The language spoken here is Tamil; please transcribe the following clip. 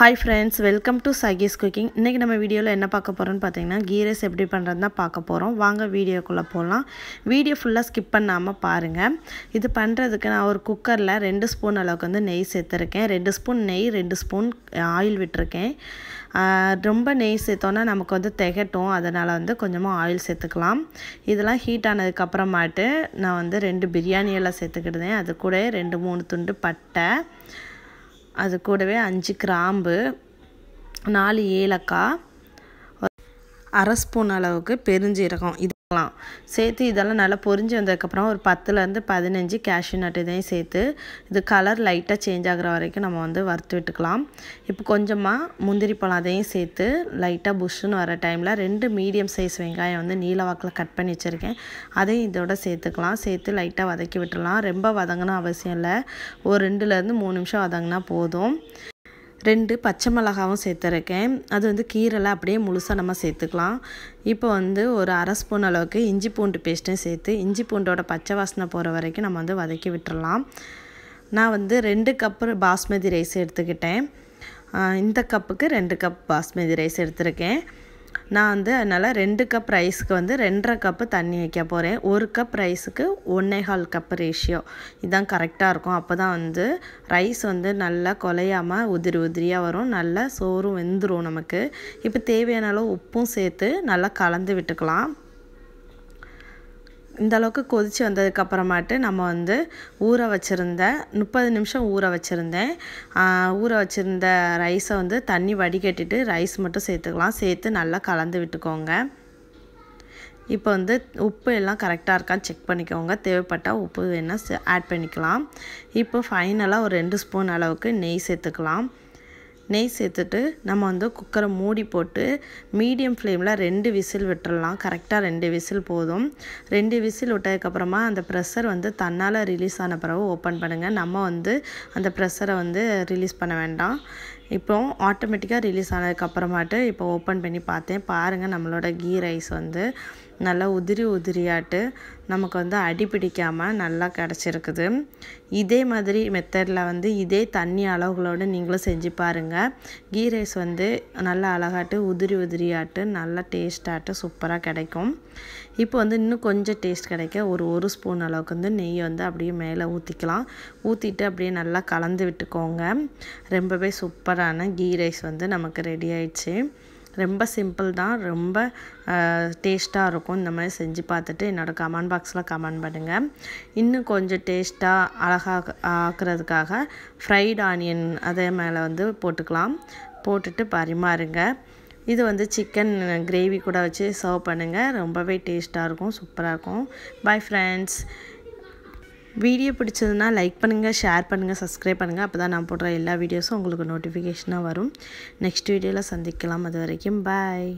ஹாய் ஃப்ரெண்ட்ஸ் வெல்கம் டு சகிஸ் குக்கிங் இன்றைக்கி நம்ம வீடியோவில் என்ன பார்க்க போகிறோம்னு பார்த்தீங்கன்னா கீ எப்படி பண்ணுறது தான் பார்க்க போகிறோம் வாங்க வீடியோக்குள்ளே போகலாம் வீடியோ ஃபுல்லாக ஸ்கிப் பண்ணாமல் பாருங்கள் இது பண்ணுறதுக்கு நான் ஒரு குக்கரில் ரெண்டு ஸ்பூன் அளவுக்கு வந்து நெய் சேர்த்துருக்கேன் ரெண்டு ஸ்பூன் நெய் ரெண்டு ஸ்பூன் ஆயில் விட்டுருக்கேன் ரொம்ப நெய் சேர்த்தோன்னா நமக்கு வந்து திகட்டும் அதனால் வந்து கொஞ்சமாக ஆயில் சேர்த்துக்கலாம் இதெல்லாம் ஹீட் ஆனதுக்கப்புறமாட்டு நான் வந்து ரெண்டு பிரியாணியெல்லாம் சேர்த்துக்கிட்டேன் அது கூட ரெண்டு மூணு துண்டு பட்டை அது கூடவே அஞ்சு கிராம்பு நாலு ஏலக்காய் அரை ஸ்பூன் அளவுக்கு பெருஞ்சீரகம் இது சேர்த்துக்கலாம் சேர்த்து இதெல்லாம் நல்லா பொரிஞ்சு வந்ததுக்கப்புறம் ஒரு பத்துலேருந்து பதினஞ்சு கேஷ்யூ நட்டு இதையும் சேர்த்து இது கலர் லைட்டாக சேஞ்ச் ஆகிற வரைக்கும் நம்ம வந்து வறுத்து விட்டுக்கலாம் இப்போ கொஞ்சமாக முந்திரி பழம் அதையும் சேர்த்து லைட்டாக புஷ்ஷுன்னு வர டைமில் ரெண்டு மீடியம் சைஸ் வெங்காயம் வந்து நீல வாக்கில் கட் பண்ணி வச்சுருக்கேன் அதையும் இதோட சேர்த்துக்கலாம் சேர்த்து லைட்டாக வதக்கி விட்டுடலாம் ரொம்ப வதங்கினா அவசியம் இல்லை ஒரு ரெண்டுலேருந்து மூணு நிமிஷம் வதங்கினா போதும் ரெண்டு பச்சை மிளகாவும் சேர்த்துருக்கேன் அது வந்து கீரெல்லாம் அப்படியே முழுசாக நம்ம சேர்த்துக்கலாம் இப்போ வந்து ஒரு அரை ஸ்பூன் அளவுக்கு இஞ்சி பூண்டு பேஸ்ட்டும் சேர்த்து இஞ்சி பூண்டோட பச்சை வாசனை போகிற வரைக்கும் நம்ம வந்து வதக்கி விட்டுடலாம் நான் வந்து ரெண்டு கப்பு பாஸ்மதி ரைஸ் எடுத்துக்கிட்டேன் இந்த கப்புக்கு ரெண்டு கப் பாஸ்மதி ரைஸ் எடுத்திருக்கேன் நான் வந்து அதனால் ரெண்டு கப் ரைஸுக்கு வந்து ரெண்டரை கப்பு தண்ணி வைக்க போகிறேன் ஒரு கப் ரைஸுக்கு ஒன்றேகால் கப்பு ரேஷியோ இதுதான் கரெக்டாக இருக்கும் அப்போ தான் வந்து ரைஸ் வந்து நல்லா குலையாமல் உதிரி உதிரியாக வரும் நல்லா சோறும் வெந்துடும் நமக்கு இப்போ தேவையான அளவு உப்பும் சேர்த்து நல்லா கலந்து விட்டுக்கலாம் இந்தளவுக்கு கொதித்து வந்ததுக்கப்புறமாட்டு நம்ம வந்து ஊற வச்சுருந்த முப்பது நிமிஷம் ஊற வச்சுருந்தேன் ஊற வச்சுருந்த ரைஸை வந்து தண்ணி வடிகட்டிட்டு ரைஸ் மட்டும் சேர்த்துக்கலாம் சேர்த்து நல்லா கலந்து விட்டுக்கோங்க இப்போ வந்து உப்பு எல்லாம் கரெக்டாக இருக்கான்னு செக் பண்ணிக்கோங்க தேவைப்பட்டால் உப்பு வேணால் ஆட் பண்ணிக்கலாம் இப்போ ஃபைனலாக ஒரு ரெண்டு ஸ்பூன் அளவுக்கு நெய் சேர்த்துக்கலாம் நெய் சேர்த்துட்டு நம்ம வந்து குக்கரை மூடி போட்டு மீடியம் ஃப்ளேமில் ரெண்டு விசில் விட்டுடலாம் கரெக்டாக ரெண்டு விசில் போதும் ரெண்டு விசில் விட்டதுக்கப்புறமா அந்த ப்ரெஷர் வந்து தன்னால் ரிலீஸ் ஆன பிறகு ஓப்பன் பண்ணுங்கள் நம்ம வந்து அந்த ப்ரெஷரை வந்து ரிலீஸ் பண்ண வேண்டாம் இப்போ ஆட்டோமேட்டிக்காக ரிலீஸ் ஆனதுக்கப்புறமாட்டு இப்போ ஓப்பன் பண்ணி பார்த்தேன் பாருங்கள் நம்மளோட கீ ரைஸ் வந்து நல்லா உதிரி உதிரியாட்டு நமக்கு வந்து அடி பிடிக்காமல் நல்லா கிடச்சிருக்குது இதே மாதிரி மெத்தடில் வந்து இதே தண்ணி அளவுகளோடு நீங்களும் செஞ்சு பாருங்கள் கீ ரைஸ் வந்து நல்லா அழகாட்டு உதிரி உதிரியாட்டு நல்லா டேஸ்ட்டாட்டு சூப்பராக கிடைக்கும் இப்போ வந்து இன்னும் கொஞ்சம் டேஸ்ட் கிடைக்க ஒரு ஒரு ஸ்பூன் அளவுக்கு வந்து நெய் வந்து அப்படியே மேலே ஊற்றிக்கலாம் ஊற்றிட்டு அப்படியே நல்லா கலந்து விட்டுக்கோங்க ரொம்பவே சூப்பராக சூப்பரான கீ ரைஸ் வந்து நமக்கு ரெடி ஆயிடுச்சு ரொம்ப சிம்பிள் தான் ரொம்ப டேஸ்ட்டாக இருக்கும் இந்த மாதிரி செஞ்சு பார்த்துட்டு என்னோடய கமெண்ட் பாக்ஸில் கமெண்ட் பண்ணுங்கள் இன்னும் கொஞ்சம் டேஸ்ட்டாக அழகாக ஆக்குறதுக்காக ஃப்ரைட் ஆனியன் அதே மேலே வந்து போட்டுக்கலாம் போட்டுட்டு பரிமாறுங்க இது வந்து சிக்கன் கிரேவி கூட வச்சு சர்வ் பண்ணுங்கள் ரொம்பவே டேஸ்ட்டாக இருக்கும் சூப்பராக இருக்கும் பாய் ஃப்ரெண்ட்ஸ் வீடியோ பிடிச்சதுன்னா லைக் பண்ணுங்கள் ஷேர் பண்ணுங்கள் சப்ஸ்கிரைப் பண்ணுங்கள் அப்போ தான் நான் போடுற எல்லா வீடியோஸும் உங்களுக்கு நோட்டிஃபிகேஷனாக வரும் நெக்ஸ்ட் வீடியோவில் சந்திக்கலாம் அது வரைக்கும் பாய்